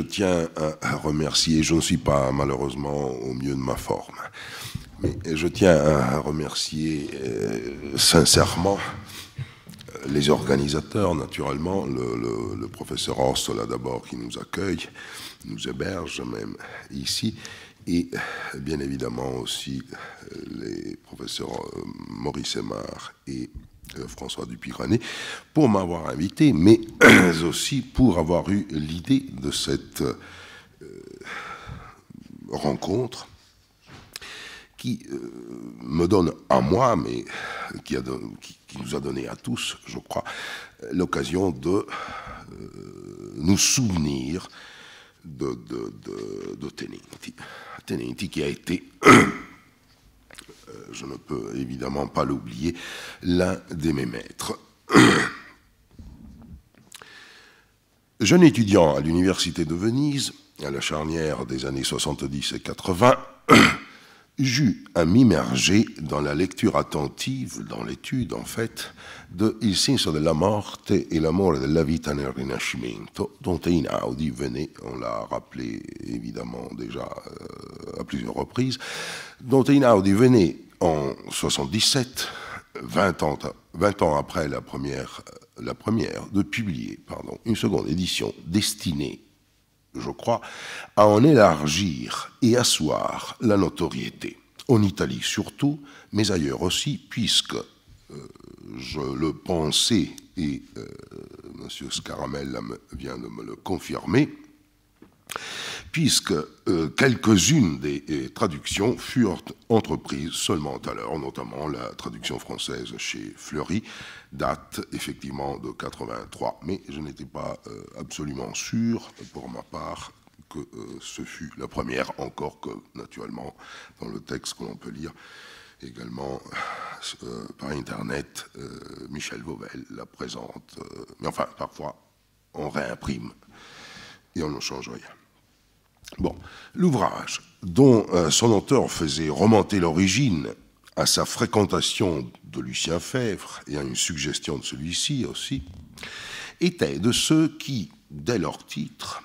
je tiens à, remercier, je ne suis pas malheureusement au mieux de ma forme, mais je tiens à, remercier euh, sincèrement les organisateurs, naturellement, le, le, professeur Orsola d'abord qui nous accueille, nous héberge même ici, et bien évidemment aussi euh, les professeurs euh, Maurice Emard et euh, François Dupirané, pour m'avoir invité, mais aussi pour avoir eu l'idée de cette euh, rencontre qui euh, me donne à moi, mais qui, nous a donné à tous, je crois, l'occasion de nous souvenir de, de, de, qui a été Euh, je ne peux évidemment pas l'oublier, l'un de mes maîtres. Jeune étudiant à l'Université de Venise, à la charnière des années 70 et 80, j'eus à m'immerger dans la lecture attentive, dans l'étude en fait, de Il de della morte et l'amour della vita nel Rinascimento, dont Einaudi venait, on l'a rappelé évidemment déjà euh, à plusieurs reprises, dont Einaudi venait en 77, 20 ans, 20 ans après la première, la première de publier pardon, une seconde édition destinée je crois, à en élargir et asseoir la notoriété, en Italie surtout, mais ailleurs aussi, puisque euh, je le pensais, et euh, M. Scaramella vient de me le confirmer, puisque euh, quelques-unes des traductions furent entreprises seulement à l'heure, notamment la traduction française chez Fleury, date effectivement de 83, mais je n'étais pas euh, absolument sûr, pour ma part, que euh, ce fut la première, encore que, naturellement, dans le texte que l'on peut lire également par Internet, Michel Vauvel la présente, mais enfin, parfois, on réimprime et on ne change rien. Bon, l'ouvrage, dont euh, son auteur faisait remonter l'origine à sa fréquentation de Lucien Fèvre et à une suggestion de celui-ci aussi, était de ceux qui, dès leur titre,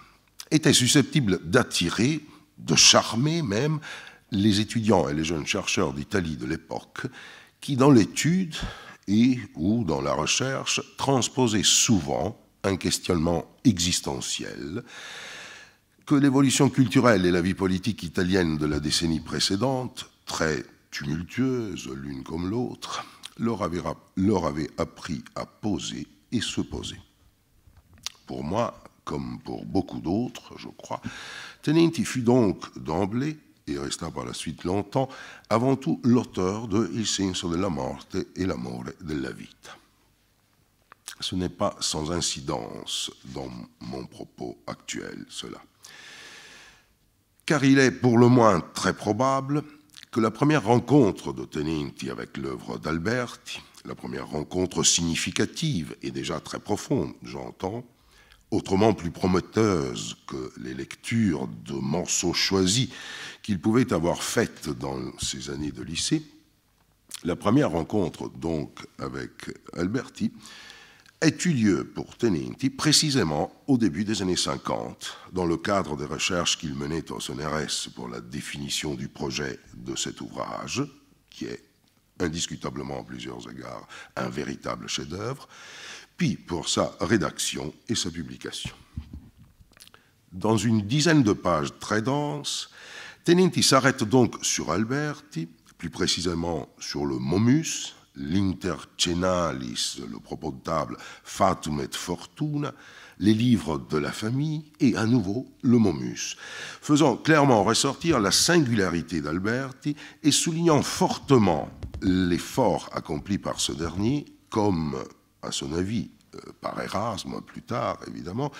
étaient susceptibles d'attirer, de charmer même, les étudiants et les jeunes chercheurs d'Italie de l'époque, qui dans l'étude et ou dans la recherche transposaient souvent un questionnement existentiel que l'évolution culturelle et la vie politique italienne de la décennie précédente, très tumultueuse l'une comme l'autre, leur avaient leur appris à poser et se poser. Pour moi, comme pour beaucoup d'autres, je crois, Tenenti fut donc d'emblée, et resta par la suite longtemps, avant tout l'auteur de Il senso della morte et l'amore della vita. Ce n'est pas sans incidence dans mon propos actuel, cela car il est pour le moins très probable que la première rencontre de Teninti avec l'œuvre d'Alberti, la première rencontre significative et déjà très profonde, j'entends, autrement plus prometteuse que les lectures de morceaux choisis qu'il pouvait avoir faites dans ses années de lycée, la première rencontre donc avec Alberti eu lieu pour Teninti précisément au début des années 50, dans le cadre des recherches qu'il menait au CNRS pour la définition du projet de cet ouvrage, qui est indiscutablement à plusieurs égards un véritable chef-d'œuvre, puis pour sa rédaction et sa publication. Dans une dizaine de pages très denses, Teninti s'arrête donc sur Alberti, plus précisément sur le Momus, l'Intercenalis, le table, Fatum et Fortuna, les livres de la famille et à nouveau le Momus, faisant clairement ressortir la singularité d'Alberti et soulignant fortement l'effort accompli par ce dernier, comme, à son avis, euh, par Erasme plus tard évidemment,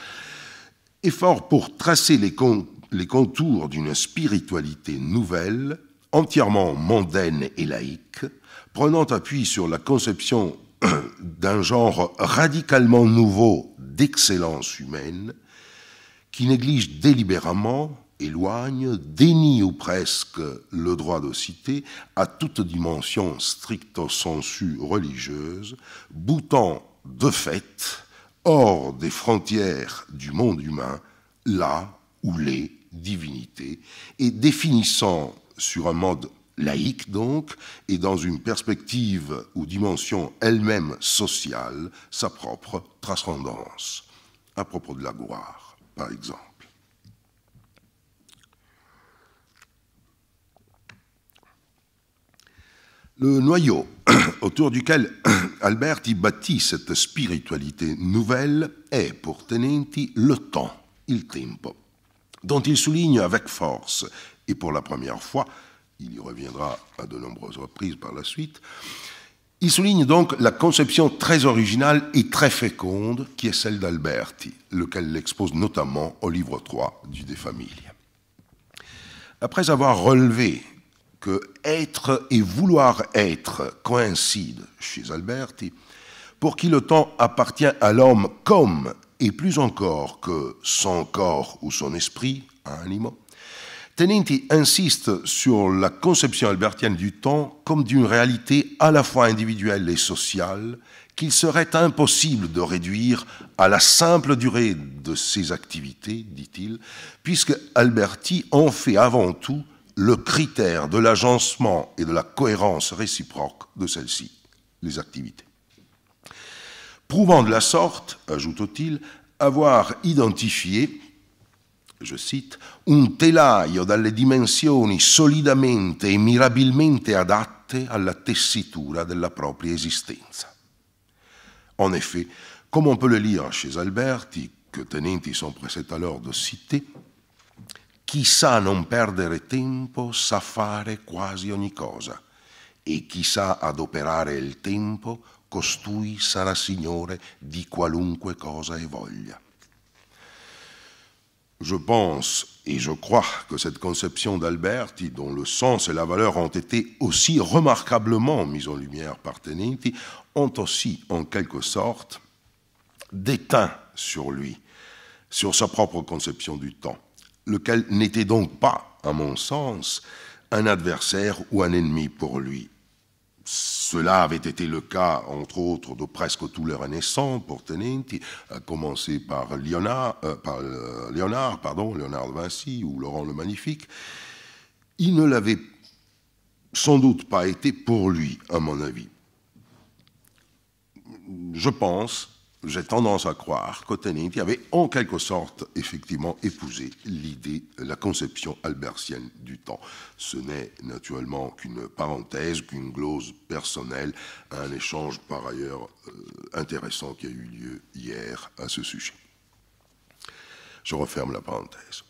effort pour tracer les contours d'une spiritualité nouvelle, entièrement mondaine et laïque, prenant appui sur la conception d'un genre radicalement nouveau d'excellence humaine, qui néglige délibérément, éloigne, dénie ou presque le droit de citer à toute dimension stricto sensu religieuse, boutant de fait hors des frontières du monde humain là où les divinités, et définissant sur un mode laïque donc, et dans une perspective ou dimension elle-même sociale, sa propre transcendance, à propos de la gloire, par exemple. Le noyau autour duquel Alberti bâtit cette spiritualité nouvelle est pour Tenenti le temps, il tempo, dont il souligne avec force, et pour la première fois, il y reviendra à de nombreuses reprises par la suite, il souligne donc la conception très originale et très féconde qui est celle d'Alberti, lequel l'expose notamment au livre 3 du De familia. Après avoir relevé que être et vouloir être coïncident chez Alberti, pour qui le temps appartient à l'homme comme, et plus encore que son corps ou son esprit, à un Tenenti insiste sur la conception albertienne du temps comme d'une réalité à la fois individuelle et sociale qu'il serait impossible de réduire à la simple durée de ses activités, dit-il, puisque Alberti en fait avant tout le critère de l'agencement et de la cohérence réciproque de celles-ci, les activités. Prouvant de la sorte, ajoute-t-il, avoir identifié je cite, un telaio dalle dimensioni solidamente e mirabilmente adatte alla tessitura della propria esistenza. En effet, come on peut le lire chez Alberti, che Tenenti s'empressait alors de citer, chi sa non perdere tempo sa fare quasi ogni cosa, e chi sa adoperare il tempo, costui sarà signore di qualunque cosa e voglia. Je pense et je crois que cette conception d'Alberti, dont le sens et la valeur ont été aussi remarquablement mis en lumière par Tenenti, ont aussi, en quelque sorte, déteint sur lui, sur sa propre conception du temps, lequel n'était donc pas, à mon sens, un adversaire ou un ennemi pour lui cela avait été le cas, entre autres, de presque tous les renaissants Tenenti, à euh, commencer par Léonard, euh, euh, Léonard, pardon, Léonard de Vinci ou Laurent le Magnifique. Il ne l'avait sans doute pas été pour lui, à mon avis. Je pense j'ai tendance à croire que Tenetti avait en quelque sorte effectivement épousé l'idée, la conception albertienne du temps. Ce n'est naturellement qu'une parenthèse, qu'une glose personnelle un échange par ailleurs euh, intéressant qui a eu lieu hier à ce sujet. Je referme la parenthèse.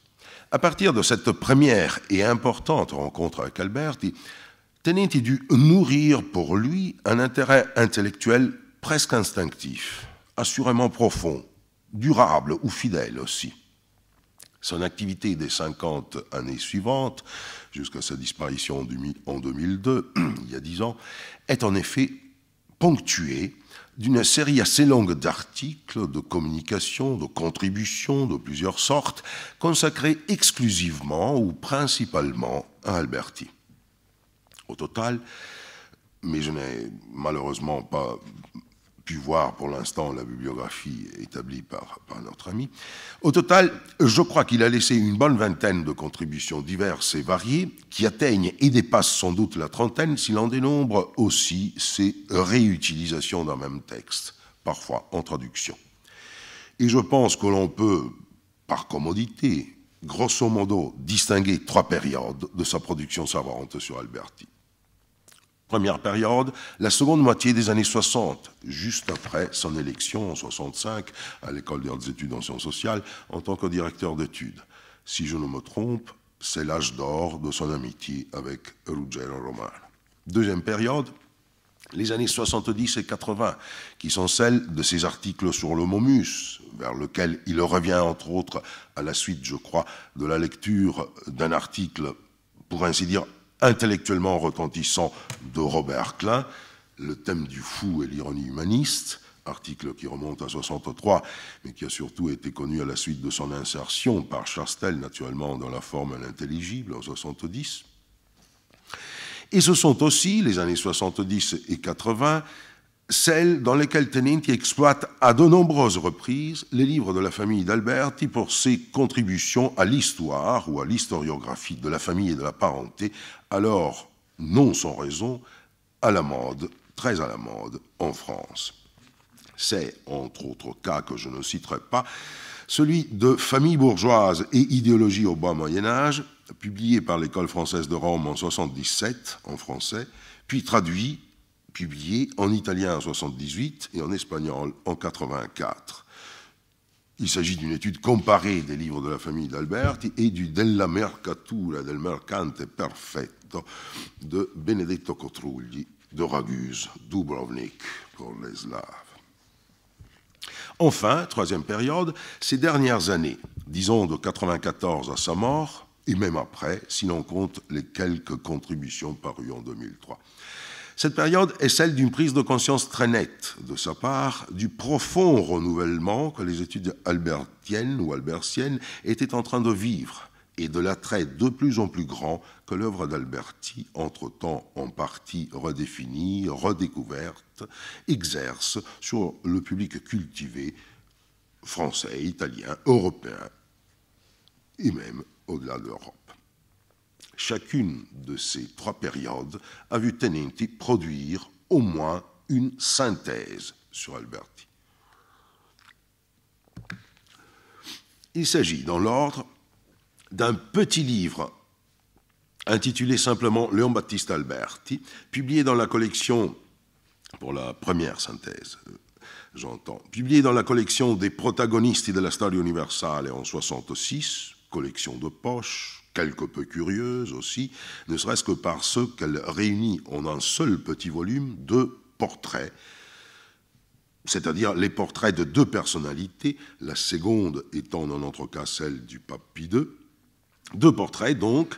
À partir de cette première et importante rencontre avec Alberti, Tenenti dut nourrir pour lui un intérêt intellectuel presque instinctif assurément profond, durable ou fidèle aussi. Son activité des 50 années suivantes, jusqu'à sa disparition en 2002, il y a 10 ans, est en effet ponctuée d'une série assez longue d'articles, de communications, de contributions de plusieurs sortes, consacrées exclusivement ou principalement à Alberti. Au total, mais je n'ai malheureusement pas pu voir pour l'instant la bibliographie établie par, notre ami. Au total, je crois qu'il a laissé une bonne vingtaine de contributions diverses et variées qui atteignent et dépassent sans doute la trentaine s'il en dénombre aussi ses réutilisations d'un même texte, parfois en traduction. Et je pense que l'on peut, par commodité, grosso modo, distinguer trois périodes de sa production savante sur Alberti première période, la seconde moitié des années 60, juste après son élection en 65 à l'école des études en sciences sociales en tant que directeur d'études. Si je ne me trompe, c'est l'âge d'or de son amitié avec Ruggero Romano. Deuxième période, les années 70 et 80, qui sont celles de ses articles sur le Momus, vers lequel il revient entre autres à la suite, je crois, de la lecture d'un article, pour ainsi dire, intellectuellement retentissant de Robert Klein, le thème du fou et l'ironie humaniste, article qui remonte à 63, mais qui a surtout été connu à la suite de son insertion par Chastel, naturellement dans la forme l'intelligible, en 70. Et ce sont aussi les années 70 et 80 celle dans laquelle qui exploite à de nombreuses reprises les livres de la famille d'Alberti pour ses contributions à l'histoire ou à l'historiographie de la famille et de la parenté, alors non sans raison, à la mode, très à la mode en France. C'est, entre autres cas que je ne citerai pas, celui de Famille bourgeoise et idéologie au bas Moyen Âge, publié par l'École française de Rome en 1977 en français, puis traduit publié en italien en 78 et en espagnol en 84. Il s'agit d'une étude comparée des livres de la famille d'Alberti et du Della Mercatura del Mercante Perfetto de Benedetto Cotrugli de Raguse, Dubrovnik pour les Slaves. Enfin, troisième période, ces dernières années, disons de 1994 à sa mort, et même après, si l'on compte les quelques contributions parues en 2003. Cette période est celle d'une prise de conscience très nette de sa part du profond renouvellement que les études albertiennes ou albertiennes étaient en train de vivre et de l'attrait de plus en plus grand que l'œuvre d'Alberti, entre-temps en partie redéfinie, redécouverte, exerce sur le public cultivé français, italien, européen et même au-delà de l'Europe. Chacune de ces trois périodes a vu Tenenti produire au moins une synthèse sur Alberti. Il s'agit, dans l'ordre, d'un petit livre intitulé simplement Léon Baptiste Alberti, publié dans la collection, pour la première synthèse, euh, j'entends, publié dans la collection des protagonistes de la Storia Universale en 1966, collection de poche, quelque peu curieuse aussi, ne serait-ce que parce qu'elle réunit en un seul petit volume deux portraits, c'est-à-dire les portraits de deux personnalités, la seconde étant dans notre cas celle du pape Pie II, deux portraits donc,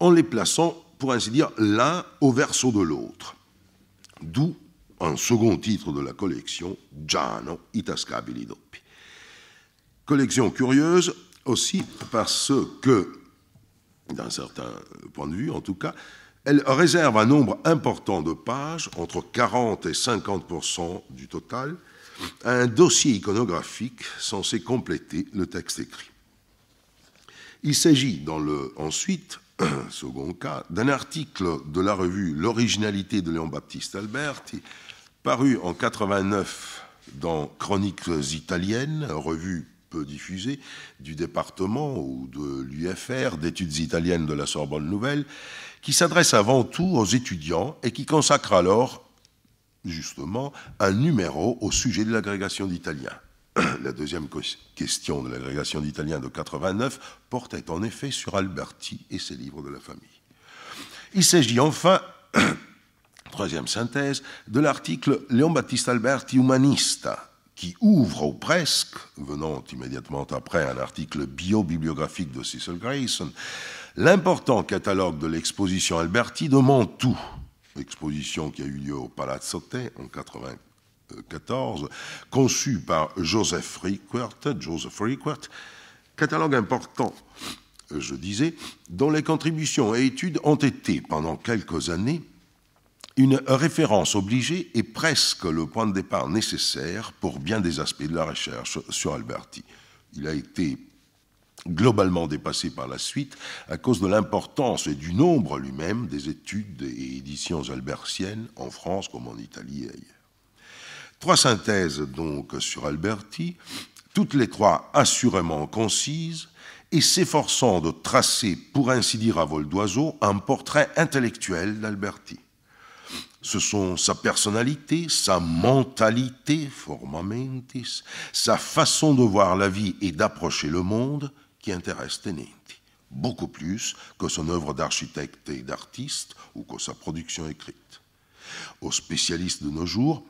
en les plaçant, pour ainsi dire, l'un au verso de l'autre. D'où un second titre de la collection, Giano Itascabili Doppi. Collection curieuse aussi parce que, d'un certain point de vue en tout cas, elle réserve un nombre important de pages, entre 40 et 50 du total, à un dossier iconographique censé compléter le texte écrit. Il s'agit, dans le ensuite, second cas, d'un article de la revue L'originalité de Léon-Baptiste Alberti, paru en 89 dans Chroniques italiennes, revue peu diffusé du département ou de l'UFR d'études italiennes de la Sorbonne Nouvelle, qui s'adresse avant tout aux étudiants et qui consacre alors justement un numéro au sujet de l'agrégation d'italien. La deuxième question de l'agrégation d'italien de 89 portait en effet sur Alberti et ses livres de la famille. Il s'agit enfin, troisième synthèse, de l'article Léon Battista Alberti Humanista, qui ouvre, au presque, venant immédiatement après un article bio-bibliographique de Cecil Grayson, l'important catalogue de l'exposition Alberti de Mantoue, exposition qui a eu lieu au Te en 1994, conçue par Joseph Requert, Joseph catalogue important, je disais, dont les contributions et études ont été, pendant quelques années, une référence obligée est presque le point de départ nécessaire pour bien des aspects de la recherche sur Alberti. Il a été globalement dépassé par la suite à cause de l'importance et du nombre lui-même des études et éditions albertiennes en France comme en Italie et ailleurs. Trois synthèses donc sur Alberti, toutes les trois assurément concises et s'efforçant de tracer, pour ainsi dire à vol d'oiseau, un portrait intellectuel d'Alberti ce sont sa personnalité, sa mentalité, formamentis, sa façon de voir la vie et d'approcher le monde qui intéressent Tenenti, beaucoup plus que son œuvre d'architecte et d'artiste ou que sa production écrite. Aux spécialistes de nos jours,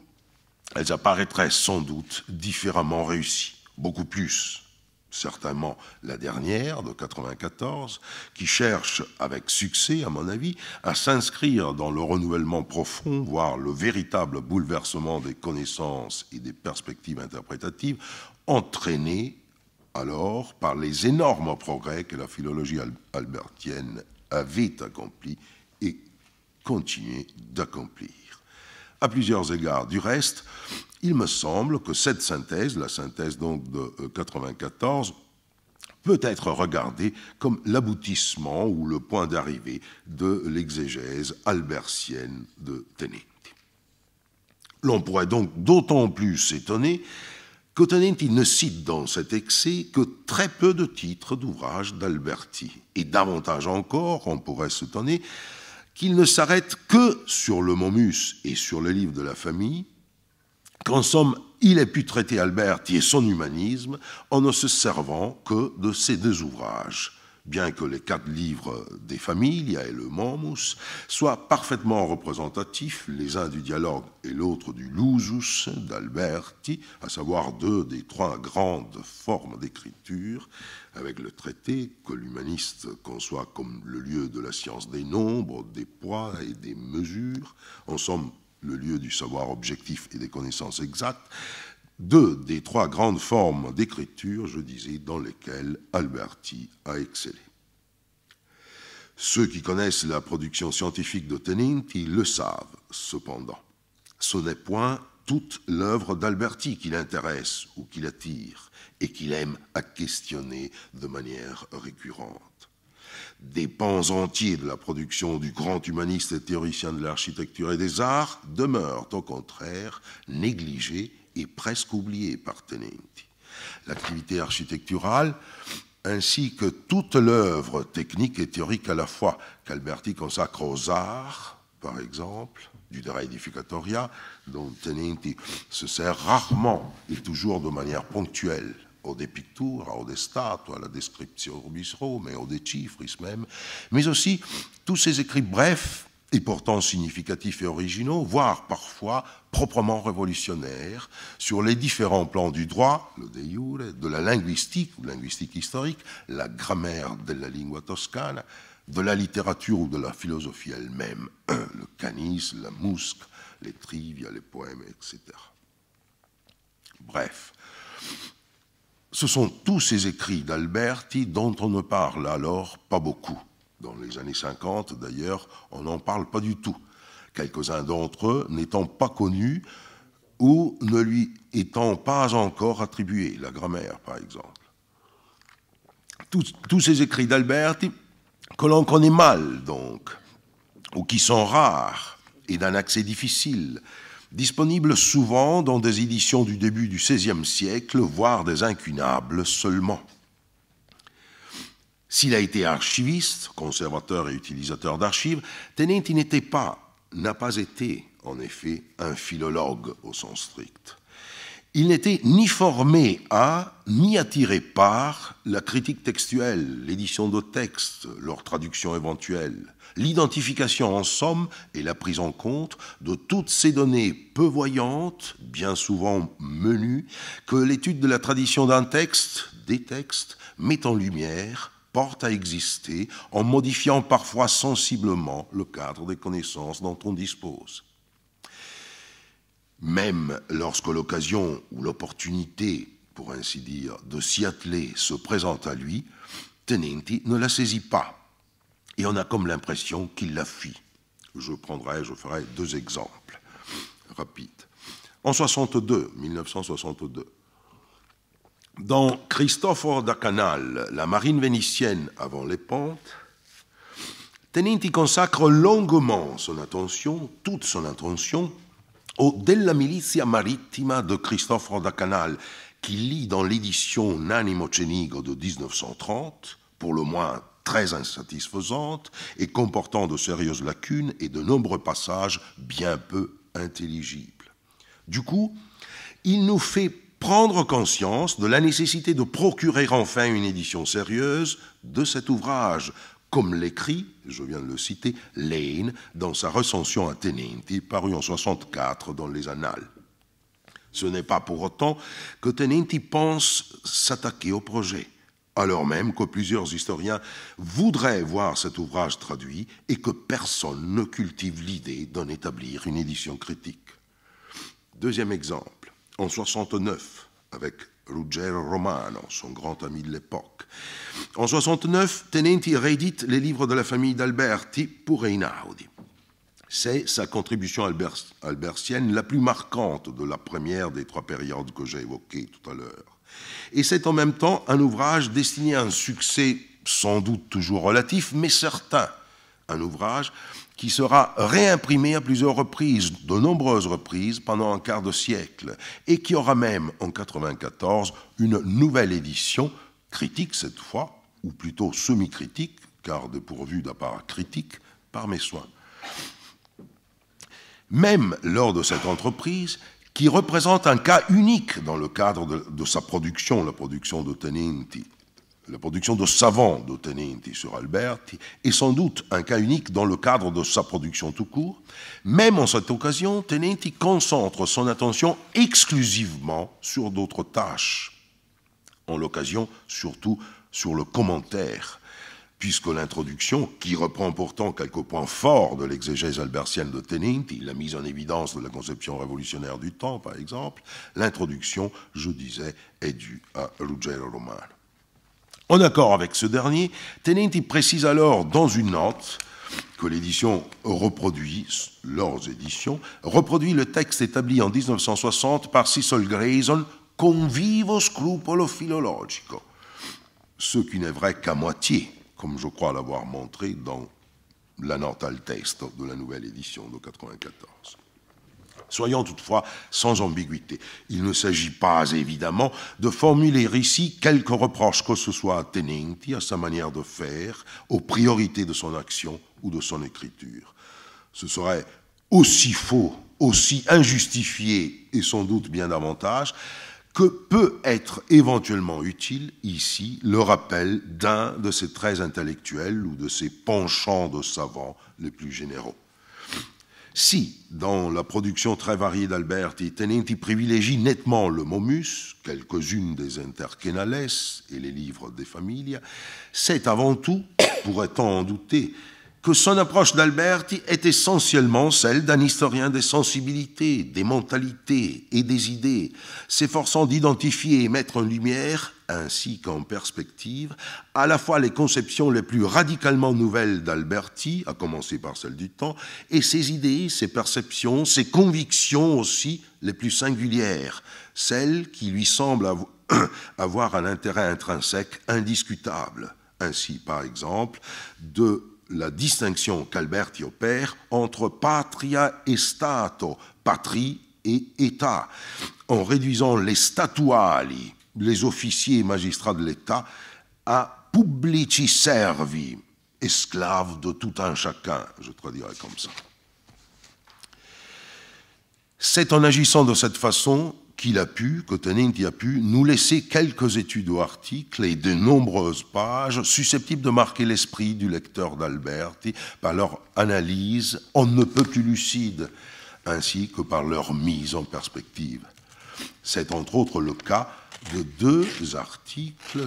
elles apparaîtraient sans doute différemment réussies, beaucoup plus certainement la dernière de 94, qui cherche avec succès, à mon avis, à s'inscrire dans le renouvellement profond, voire le véritable bouleversement des connaissances et des perspectives interprétatives, entraîné alors par les énormes progrès que la philologie albertienne avait accomplis et continue d'accomplir à plusieurs égards. Du reste, il me semble que cette synthèse, la synthèse donc de 94, euh, peut être regardée comme l'aboutissement ou le point d'arrivée de l'exégèse albertienne de Tenenti. L'on pourrait donc d'autant plus s'étonner que il ne cite dans cet excès que très peu de titres d'ouvrages d'Alberti. Et davantage encore, on pourrait s'étonner, qu'il ne s'arrête que sur le Momus et sur le livre de la famille, qu'en somme, il ait pu traiter Alberti et son humanisme en ne se servant que de ces deux ouvrages bien que les quatre livres des familles, et le Momus, soient parfaitement représentatifs, les uns du dialogue et l'autre du Lusus d'Alberti, à savoir deux des trois grandes formes d'écriture, avec le traité que l'humaniste conçoit comme le lieu de la science des nombres, des poids et des mesures, en somme le lieu du savoir objectif et des connaissances exactes, deux des trois grandes formes d'écriture, je disais, dans lesquelles Alberti a excellé. Ceux qui connaissent la production scientifique de Tennant, le savent, cependant. Ce n'est point toute l'œuvre d'Alberti qui l'intéresse ou qui l'attire et qu'il aime à questionner de manière récurrente. Des pans entiers de la production du grand humaniste et théoricien de l'architecture et des arts demeurent au contraire négligés est presque oublié par Tenenti. L'activité architecturale, ainsi que toute l'œuvre technique et théorique à la fois qu'Alberti consacre aux arts, par exemple, du Dera Edificatoria, dont Tenenti se sert rarement et toujours de manière ponctuelle aux des aux des statues, à la description bis mais au des chiffres même, mais aussi tous ces écrits brefs et pourtant significatifs et originaux, voire parfois proprement révolutionnaires, sur les différents plans du droit, le de de la linguistique ou linguistique historique, la grammaire de la lingua toscana, de la littérature ou de la philosophie elle-même, le canis, la mousque, les trivia, les poèmes, etc. Bref, ce sont tous ces écrits d'Alberti dont on ne parle alors pas beaucoup dans les années 50, d'ailleurs, on n'en parle pas du tout. Quelques-uns d'entre eux n'étant pas connus ou ne lui étant pas encore attribués, la grammaire par exemple. Tous, tous ces écrits d'Alberti, que l'on connaît mal donc, ou qui sont rares et d'un accès difficile, disponibles souvent dans des éditions du début du XVIe siècle, voire des incunables seulement. S'il a été archiviste, conservateur et utilisateur d'archives, Tennent n'était pas, n'a pas été, en effet, un philologue au sens strict. Il n'était ni formé à, ni attiré par la critique textuelle, l'édition de textes, leur traduction éventuelle, l'identification en somme et la prise en compte de toutes ces données peu voyantes, bien souvent menues, que l'étude de la tradition d'un texte, des textes, met en lumière porte à exister en modifiant parfois sensiblement le cadre des connaissances dont on dispose. Même lorsque l'occasion ou l'opportunité, pour ainsi dire, de s'y atteler se présente à lui, Tenenti ne la saisit pas et on a comme l'impression qu'il la fuit. Je prendrai, je ferai deux exemples rapides. En 62, 1962, dans Christopher da Canal, la marine vénitienne avant les pentes, Teninti consacre longuement son attention, toute son attention, au Della Milizia Marittima de Christophe da Canal, qui lit dans l'édition Nanimo Cenigo de 1930, pour le moins très insatisfaisante et comportant de sérieuses lacunes et de nombreux passages bien peu intelligibles. Du coup, il nous fait prendre conscience de la nécessité de procurer enfin une édition sérieuse de cet ouvrage, comme l'écrit, je viens de le citer, Lane dans sa recension à Tenenti, parue en 64 dans les Annales. Ce n'est pas pour autant que Tenenti pense s'attaquer au projet, alors même que plusieurs historiens voudraient voir cet ouvrage traduit et que personne ne cultive l'idée d'en établir une édition critique. Deuxième exemple. En 69, avec Ruggero Romano, son grand ami de l'époque. En 69, Tenenti réédite les livres de la famille d'Alberti pour Reinaudi. C'est sa contribution albertienne la plus marquante de la première des trois périodes que j'ai évoquées tout à l'heure. Et c'est en même temps un ouvrage destiné à un succès sans doute toujours relatif, mais certain, un ouvrage qui sera réimprimé à plusieurs reprises, de nombreuses reprises, pendant un quart de siècle, et qui aura même, en 1994, une nouvelle édition, critique cette fois, ou plutôt semi-critique, car dépourvue d'appart critique, par mes soins. Même lors de cette entreprise, qui représente un cas unique dans le cadre de, de sa production, la production de Teninti, la production de de Tenenti sur Alberti est sans doute un cas unique dans le cadre de sa production tout court. Même en cette occasion, Tenenti concentre son attention exclusivement sur d'autres tâches. En l'occasion, surtout sur le commentaire, puisque l'introduction, qui reprend pourtant quelques points forts de l'exégèse albertienne de Tenenti, la mise en évidence de la conception révolutionnaire du temps par exemple, l'introduction, je disais, est due à Ruggero Romano. En accord avec ce dernier, Tenenti précise alors dans une note que l'édition reproduit, leurs éditions, reproduit le texte établi en 1960 par Cecil Grayson con vivo scrupolo filologico, ce qui n'est vrai qu'à moitié, comme je crois l'avoir montré dans la note al texto de la nouvelle édition de 1994. Soyons toutefois sans ambiguïté. Il ne s'agit pas, évidemment, de formuler ici quelque reproche que ce soit à Tenenti, à sa manière de faire, aux priorités de son action ou de son écriture. Ce serait aussi faux, aussi injustifié, et sans doute bien davantage, que peut être éventuellement utile ici le rappel d'un de ces traits intellectuels ou de ses penchants de savants les plus généraux. Si, dans la production très variée d'Alberti, Tenenti privilégie nettement le momus, quelques-unes des intercanales et les livres des familles, c'est avant tout, pourrait-on en douter, que son approche d'Alberti est essentiellement celle d'un historien des sensibilités, des mentalités et des idées, s'efforçant d'identifier et mettre en lumière, ainsi qu'en perspective, à la fois les conceptions les plus radicalement nouvelles d'Alberti, à commencer par celle du temps, et ses idées, ses perceptions, ses convictions aussi les plus singulières, celles qui lui semblent avoir un intérêt intrinsèque indiscutable. Ainsi, par exemple, de la distinction qu'Alberti opère entre patria et stato, patrie et État, en réduisant les statuali, les officiers et magistrats de l'État, à publici servi, esclaves de tout un chacun, je dirais comme ça. C'est en agissant de cette façon qu'il a pu, que a pu, nous laisser quelques études ou articles et de nombreuses pages susceptibles de marquer l'esprit du lecteur d'Alberti par leur analyse on ne peut plus lucide, ainsi que par leur mise en perspective. C'est entre autres le cas de deux articles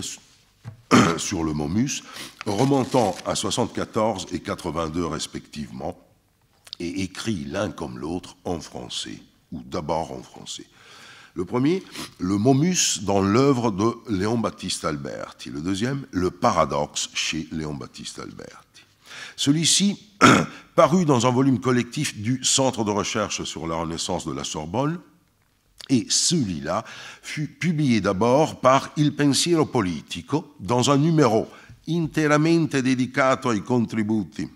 sur le Momus, remontant à 74 et 82 respectivement, et écrits l'un comme l'autre en français, ou d'abord en français. Le premier, le momus dans l'œuvre de Léon-Baptiste Alberti. Le deuxième, le paradoxe chez Léon-Baptiste Alberti. Celui-ci, parut dans un volume collectif du Centre de recherche sur la Renaissance de la Sorbonne, et celui-là fut publié d'abord par Il Pensiero Politico dans un numéro interamente dedicato ai contributi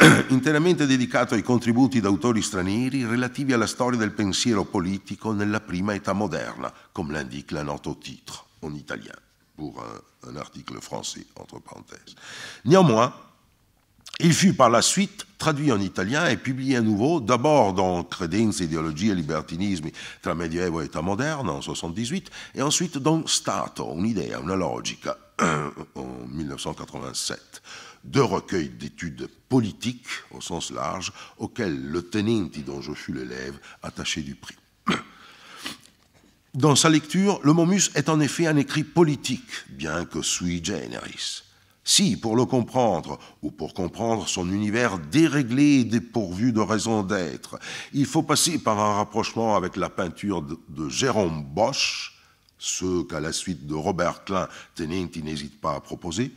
interamente dedicato ai contributi d'autori stranieri relativi alla storia del pensiero politico nella prima età moderna, come l'indique la nota titre in italiano, pour un, un article français, entre parenthèses. Néanmoins, il fut par la suite traduit en italien et publié à nouveau, d'abord dans Credenze, Ideologie et libertinisme tra Medioevo et età moderne en 78, et ensuite dans Stato, un'idea, una logica, en 1987. deux recueils d'études politiques au sens large, auxquels le Tenenti, dont je fus l'élève, attaché du prix. Dans sa lecture, le Momus est en effet un écrit politique, bien que sui generis. Si, pour le comprendre, ou pour comprendre son univers déréglé et dépourvu de raison d'être, il faut passer par un rapprochement avec la peinture de Jérôme Bosch, ce qu'à la suite de Robert Klein, Tennant n'hésite pas à proposer,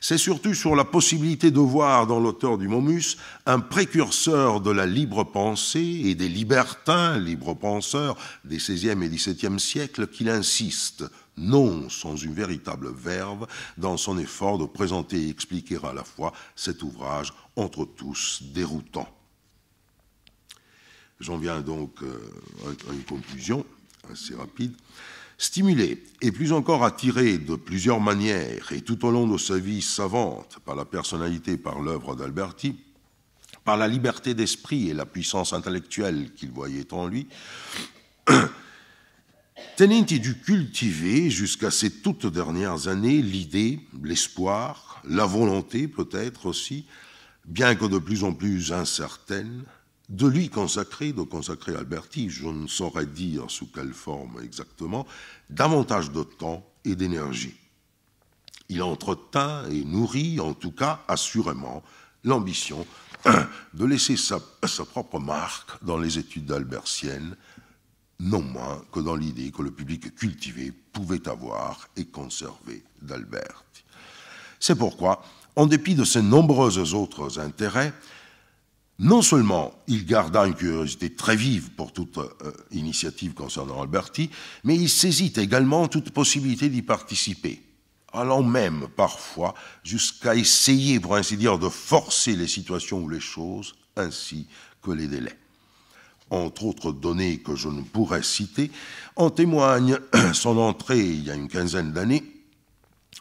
c'est surtout sur la possibilité de voir dans l'auteur du Momus un précurseur de la libre pensée et des libertins libres penseurs des XVIe et XVIIe siècles qu'il insiste, non sans une véritable verve, dans son effort de présenter et expliquer à la fois cet ouvrage entre tous déroutant. J'en viens donc euh, à une conclusion assez rapide. Stimulé et plus encore attiré de plusieurs manières et tout au long de sa vie savante par la personnalité par l'œuvre d'Alberti, par la liberté d'esprit et la puissance intellectuelle qu'il voyait en lui, Tenenti dut cultiver jusqu'à ses toutes dernières années l'idée, l'espoir, la volonté peut-être aussi, bien que de plus en plus incertaine, de lui consacrer, de consacrer Alberti, je ne saurais dire sous quelle forme exactement, davantage de temps et d'énergie. Il entretint et nourrit, en tout cas assurément, l'ambition hein, de laisser sa, propre marque dans les études albertiennes, non moins que dans l'idée que le public cultivé pouvait avoir et conserver d'Alberti. C'est pourquoi, en dépit de ses nombreux autres intérêts, non seulement il garda une curiosité très vive pour toute euh, initiative concernant Alberti, mais il saisit également toute possibilité d'y participer, allant même parfois jusqu'à essayer, pour ainsi dire, de forcer les situations ou les choses, ainsi que les délais entre autres données que je ne pourrais citer, en témoigne son entrée il y a une quinzaine d'années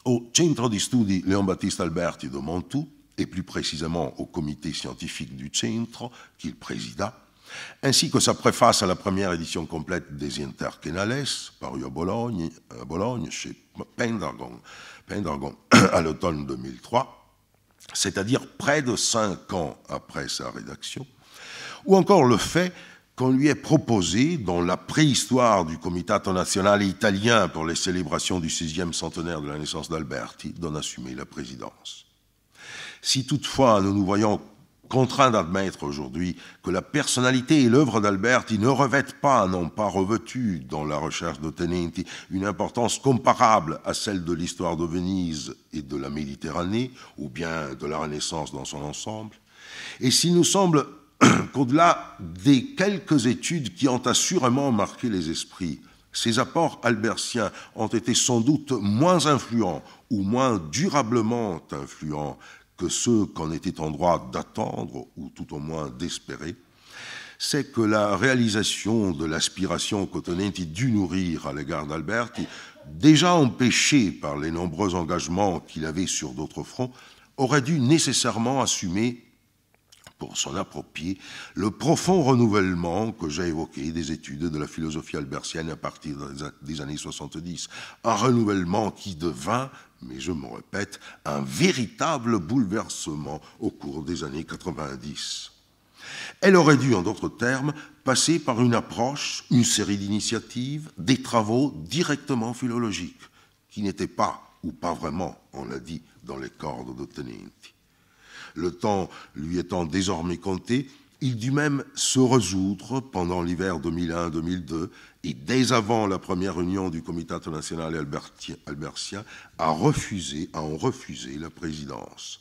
au Centro di Studi Leon Battista Alberti de Mantoue, et plus précisément au comité scientifique du centre qu'il présida, ainsi que sa préface à la première édition complète des Interquenales, parue à Bologne, Bologne chez Pendragon, à l'automne 2003, c'est-à-dire près de cinq ans après sa rédaction, ou encore le fait qu'on lui ait proposé, dans la préhistoire du Comitato National Italien pour les célébrations du sixième centenaire de la naissance d'Alberti, d'en assumer la présidence. Si toutefois nous nous voyons contraints d'admettre aujourd'hui que la personnalité et l'œuvre d'Alberti ne revêtent pas, n'ont pas revêtu dans la recherche de Tenenti une importance comparable à celle de l'histoire de Venise et de la Méditerranée, ou bien de la Renaissance dans son ensemble, et s'il nous semble qu'au-delà des quelques études qui ont assurément marqué les esprits, ces apports albertiens ont été sans doute moins influents ou moins durablement influents que ce qu'on était en droit d'attendre, ou tout au moins d'espérer, c'est que la réalisation de l'aspiration qu'Ottonetti dut nourrir à l'égard d'Alberti, déjà empêchée par les nombreux engagements qu'il avait sur d'autres fronts, aurait dû nécessairement assumer pour s'en approprier le profond renouvellement que j'ai évoqué des études de la philosophie albertienne à partir des années 70, un renouvellement qui devint mais je me répète, un véritable bouleversement au cours des années 90. Elle aurait dû, en d'autres termes, passer par une approche, une série d'initiatives, des travaux directement philologiques, qui n'étaient pas, ou pas vraiment, on l'a dit, dans les cordes de Le temps lui étant désormais compté, il dut même se résoudre pendant l'hiver 2001-2002 et dès avant la première réunion du Comité international albertien à refuser, à en refuser la présidence.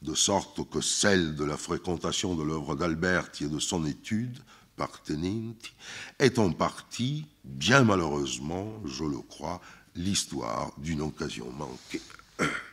De sorte que celle de la fréquentation de l'œuvre d'Alberti et de son étude, par Teninti, est en partie, bien malheureusement, je le crois, l'histoire d'une occasion manquée.